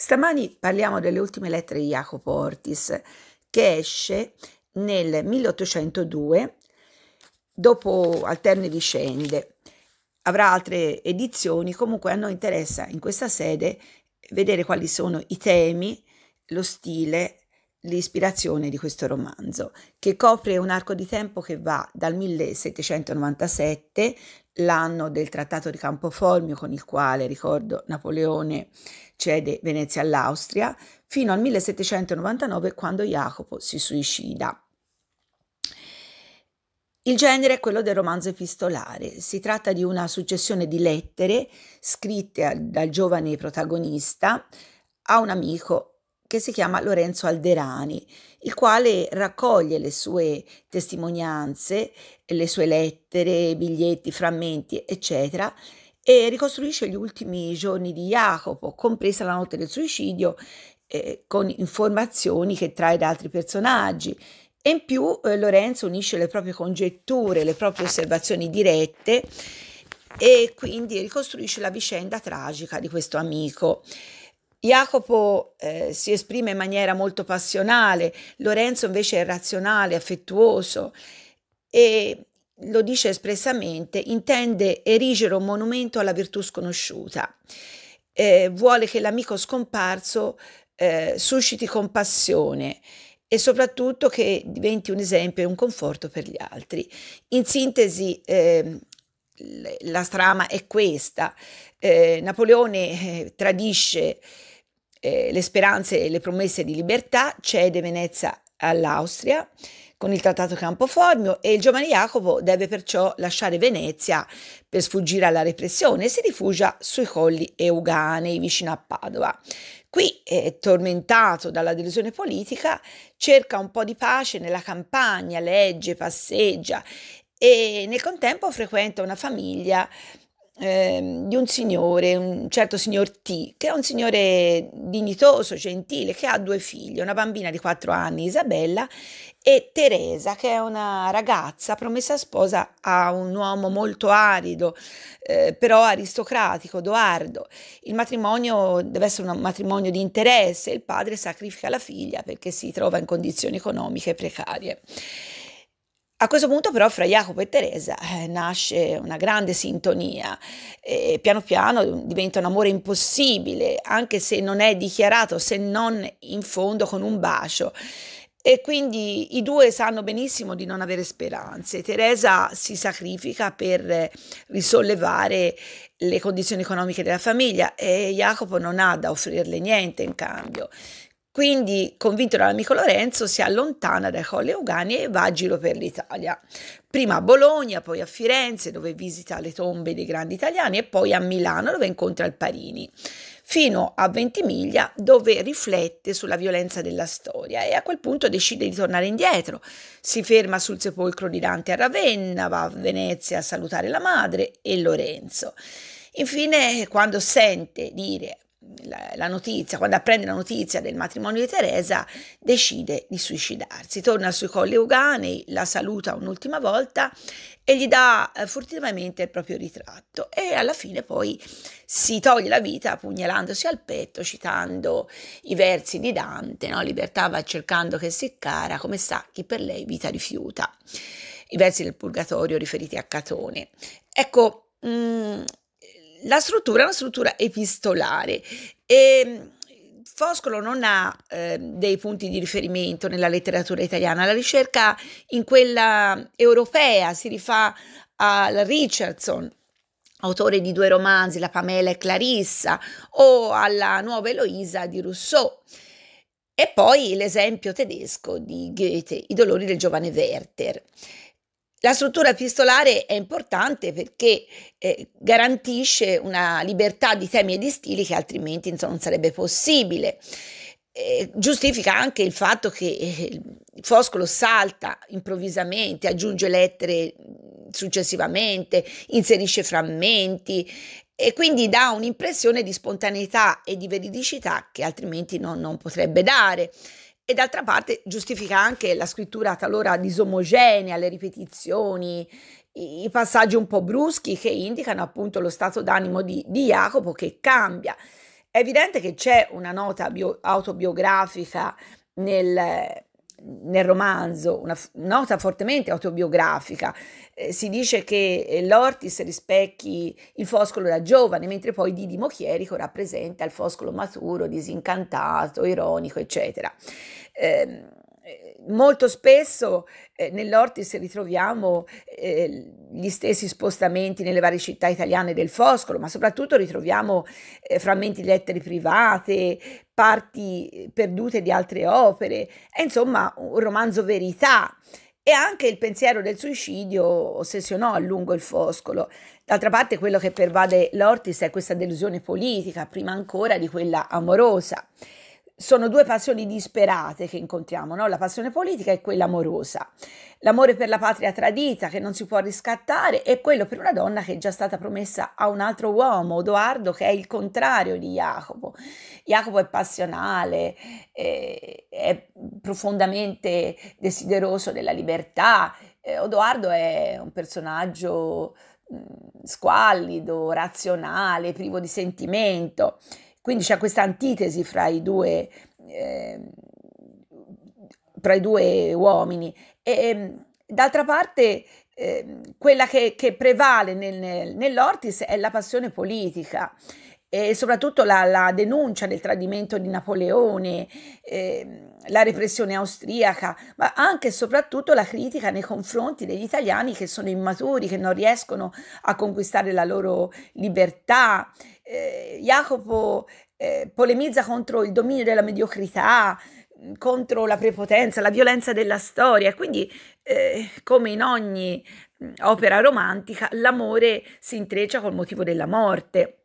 Stamani parliamo delle ultime lettere di Jacopo Ortis che esce nel 1802 dopo alterne vicende. Avrà altre edizioni, comunque a noi interessa in questa sede vedere quali sono i temi, lo stile l'ispirazione di questo romanzo, che copre un arco di tempo che va dal 1797, l'anno del Trattato di Campo Formio, con il quale, ricordo, Napoleone cede Venezia all'Austria, fino al 1799 quando Jacopo si suicida. Il genere è quello del romanzo epistolare, si tratta di una successione di lettere scritte dal giovane protagonista a un amico che si chiama Lorenzo Alderani, il quale raccoglie le sue testimonianze, le sue lettere, biglietti, frammenti, eccetera, e ricostruisce gli ultimi giorni di Jacopo, compresa la notte del suicidio, eh, con informazioni che trae da altri personaggi. E in più eh, Lorenzo unisce le proprie congetture, le proprie osservazioni dirette e quindi ricostruisce la vicenda tragica di questo amico. Jacopo eh, si esprime in maniera molto passionale, Lorenzo invece è razionale, affettuoso e lo dice espressamente, intende erigere un monumento alla virtù sconosciuta. Eh, vuole che l'amico scomparso eh, susciti compassione e soprattutto che diventi un esempio e un conforto per gli altri. In sintesi, eh, la trama è questa. Eh, Napoleone eh, tradisce eh, le speranze e le promesse di libertà, cede Venezia all'Austria con il trattato Campoformio e il giovane Jacopo deve perciò lasciare Venezia per sfuggire alla repressione e si rifugia sui colli euganei vicino a Padova. Qui, eh, tormentato dalla delusione politica, cerca un po' di pace nella campagna, legge, passeggia e nel contempo frequenta una famiglia ehm, di un signore, un certo signor T, che è un signore dignitoso, gentile, che ha due figlie, una bambina di 4 anni, Isabella, e Teresa, che è una ragazza promessa sposa a un uomo molto arido, eh, però aristocratico, Edoardo. Il matrimonio deve essere un matrimonio di interesse, il padre sacrifica la figlia perché si trova in condizioni economiche precarie. A questo punto però fra Jacopo e Teresa eh, nasce una grande sintonia e piano piano diventa un amore impossibile, anche se non è dichiarato, se non in fondo con un bacio. E quindi i due sanno benissimo di non avere speranze. Teresa si sacrifica per risollevare le condizioni economiche della famiglia e Jacopo non ha da offrirle niente in cambio. Quindi, convinto dall'amico Lorenzo, si allontana dai Colle Ugani e va a giro per l'Italia. Prima a Bologna, poi a Firenze, dove visita le tombe dei grandi italiani, e poi a Milano, dove incontra il Parini fino a Ventimiglia dove riflette sulla violenza della storia e a quel punto decide di tornare indietro. Si ferma sul sepolcro di Dante a Ravenna, va a Venezia a salutare la madre e Lorenzo. Infine, quando sente dire la, la notizia, quando apprende la notizia del matrimonio di Teresa, decide di suicidarsi. Torna sui colli Euganei, la saluta un'ultima volta e gli dà eh, furtivamente il proprio ritratto e alla fine poi si toglie la vita pugnalandosi al petto, citando i versi di Dante, no? libertà va cercando che si cara, come sa chi per lei vita rifiuta. I versi del Purgatorio riferiti a Catone. Ecco, Mm, la struttura è una struttura epistolare e ehm, Foscolo non ha eh, dei punti di riferimento nella letteratura italiana, la ricerca in quella europea si rifà al Richardson, autore di due romanzi, La Pamela e Clarissa, o alla Nuova Eloisa di Rousseau. E poi l'esempio tedesco di Goethe, I dolori del giovane Werther. La struttura epistolare è importante perché eh, garantisce una libertà di temi e di stili che altrimenti insomma, non sarebbe possibile. Eh, giustifica anche il fatto che eh, Foscolo salta improvvisamente, aggiunge lettere successivamente, inserisce frammenti e quindi dà un'impressione di spontaneità e di veridicità che altrimenti no, non potrebbe dare. E d'altra parte giustifica anche la scrittura talora disomogenea, le ripetizioni, i passaggi un po' bruschi che indicano appunto lo stato d'animo di, di Jacopo che cambia. È evidente che c'è una nota bio, autobiografica nel, nel romanzo, una nota fortemente autobiografica, eh, si dice che eh, l'Ortis rispecchi il Foscolo da giovane, mentre poi Didi Mochierico rappresenta il Foscolo maturo, disincantato, ironico, eccetera. Eh, eh, molto spesso eh, nell'Ortis ritroviamo eh, gli stessi spostamenti nelle varie città italiane del Foscolo, ma soprattutto ritroviamo eh, frammenti di lettere private, parti eh, perdute di altre opere, è insomma un romanzo verità. E anche il pensiero del suicidio ossessionò a lungo il Foscolo. D'altra parte quello che pervade l'Ortis è questa delusione politica, prima ancora di quella amorosa sono due passioni disperate che incontriamo, no? la passione politica e quella amorosa. L'amore per la patria tradita che non si può riscattare e quello per una donna che è già stata promessa a un altro uomo, Odoardo, che è il contrario di Jacopo. Jacopo è passionale, è, è profondamente desideroso della libertà. Odoardo eh, è un personaggio mm, squallido, razionale, privo di sentimento. Quindi c'è questa antitesi fra i due, eh, fra i due uomini. E, ehm, d'altra parte eh, quella che, che prevale nel, nell'Ortis è la passione politica e soprattutto la, la denuncia del tradimento di Napoleone, eh, la repressione austriaca, ma anche e soprattutto la critica nei confronti degli italiani che sono immaturi, che non riescono a conquistare la loro libertà. Eh, Jacopo eh, polemizza contro il dominio della mediocrità, contro la prepotenza, la violenza della storia. Quindi, eh, come in ogni opera romantica, l'amore si intreccia col motivo della morte.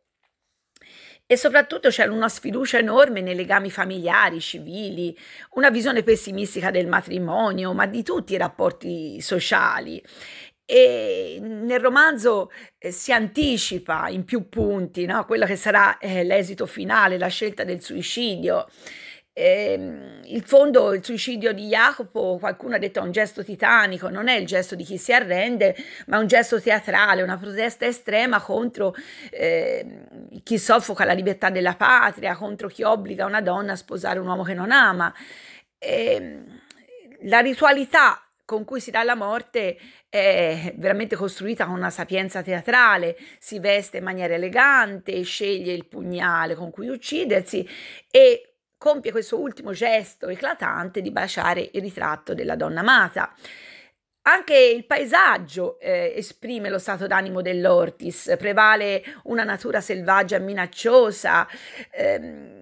E soprattutto c'è una sfiducia enorme nei legami familiari, civili, una visione pessimistica del matrimonio, ma di tutti i rapporti sociali. E nel romanzo eh, si anticipa in più punti no? quello che sarà eh, l'esito finale, la scelta del suicidio. Eh, il fondo, il suicidio di Jacopo, qualcuno ha detto è un gesto titanico, non è il gesto di chi si arrende, ma è un gesto teatrale, una protesta estrema contro eh, chi soffoca la libertà della patria, contro chi obbliga una donna a sposare un uomo che non ama. Eh, la ritualità con cui si dà la morte è veramente costruita con una sapienza teatrale, si veste in maniera elegante, sceglie il pugnale con cui uccidersi e compie questo ultimo gesto eclatante di baciare il ritratto della donna amata. Anche il paesaggio eh, esprime lo stato d'animo dell'Ortis, prevale una natura selvaggia e minacciosa. Ehm,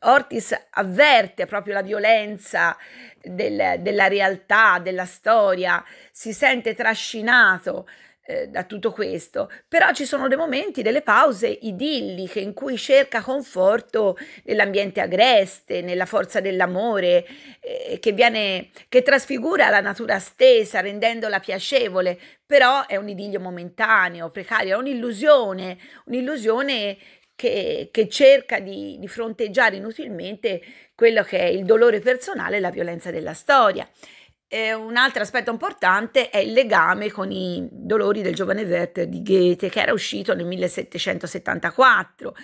Ortis avverte proprio la violenza del, della realtà, della storia, si sente trascinato eh, da tutto questo, però ci sono dei momenti, delle pause idilliche in cui cerca conforto nell'ambiente agreste, nella forza dell'amore eh, che, viene, che trasfigura la natura stessa rendendola piacevole, però è un idillio momentaneo, precario, è un'illusione, un'illusione che, che, cerca di, di fronteggiare inutilmente quello che è il dolore personale e la violenza della storia. E un altro aspetto importante è il legame con i dolori del giovane Werther di Goethe, che era uscito nel 1774.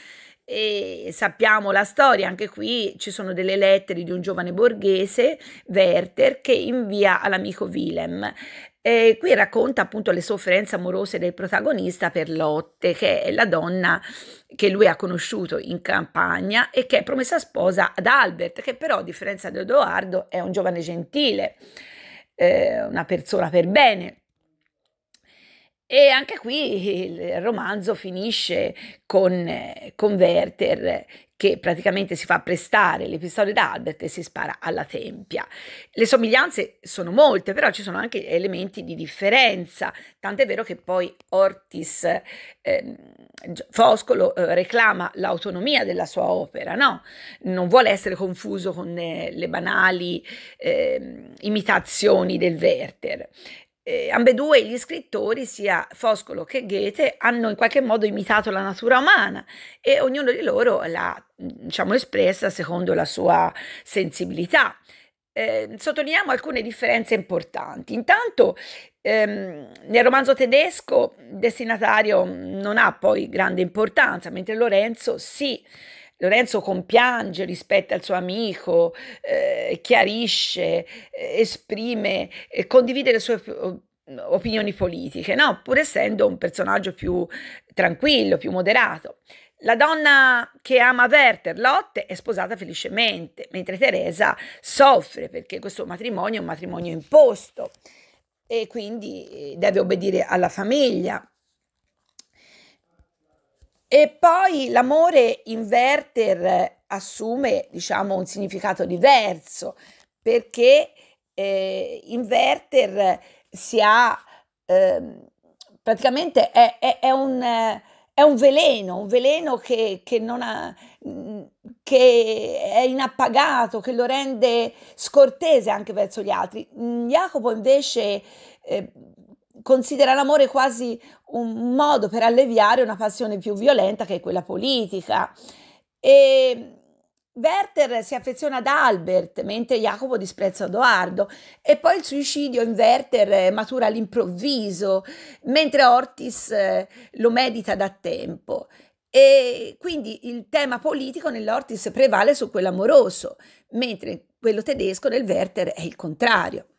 E sappiamo la storia, anche qui ci sono delle lettere di un giovane borghese, Werther, che invia all'amico Willem. E qui racconta appunto le sofferenze amorose del protagonista per Lotte, che è la donna che lui ha conosciuto in campagna e che è promessa sposa ad Albert, che però a differenza di Edoardo è un giovane gentile eh, una persona per bene, e anche qui il romanzo finisce con, eh, con Werther che praticamente si fa prestare le pistole da Albert e si spara alla tempia. Le somiglianze sono molte, però ci sono anche elementi di differenza, tant'è vero che poi Ortis eh, Foscolo eh, reclama l'autonomia della sua opera, no? Non vuole essere confuso con eh, le banali ehm, imitazioni del Werther eh, ambedue gli scrittori, sia Foscolo che Goethe, hanno in qualche modo imitato la natura umana e ognuno di loro l'ha diciamo, espressa secondo la sua sensibilità. Eh, sottolineiamo alcune differenze importanti. Intanto ehm, nel romanzo tedesco il destinatario non ha poi grande importanza, mentre Lorenzo sì. Lorenzo compiange rispetto al suo amico, eh, chiarisce, eh, esprime, eh, condivide le sue opinioni politiche, no? pur essendo un personaggio più tranquillo, più moderato. La donna che ama Werther, Lotte, è sposata felicemente, mentre Teresa soffre perché questo matrimonio è un matrimonio imposto e quindi eh, deve obbedire alla famiglia. E poi l'amore inverter assume, diciamo, un significato diverso, perché eh, inverter si ha, eh, praticamente è, è, è un è un veleno, un veleno che, che, ha, mm, che, è inappagato, che lo rende scortese anche verso gli altri. Jacopo invece eh, considera l'amore quasi un modo per alleviare una passione più violenta che è quella politica. E Werther si affeziona ad Albert, mentre Jacopo disprezza Edoardo, e poi il suicidio in Werther eh, matura all'improvviso, mentre Ortis eh, lo medita da tempo. E quindi il tema politico nell'Ortis prevale su quello amoroso, mentre quello tedesco nel Werther è il contrario.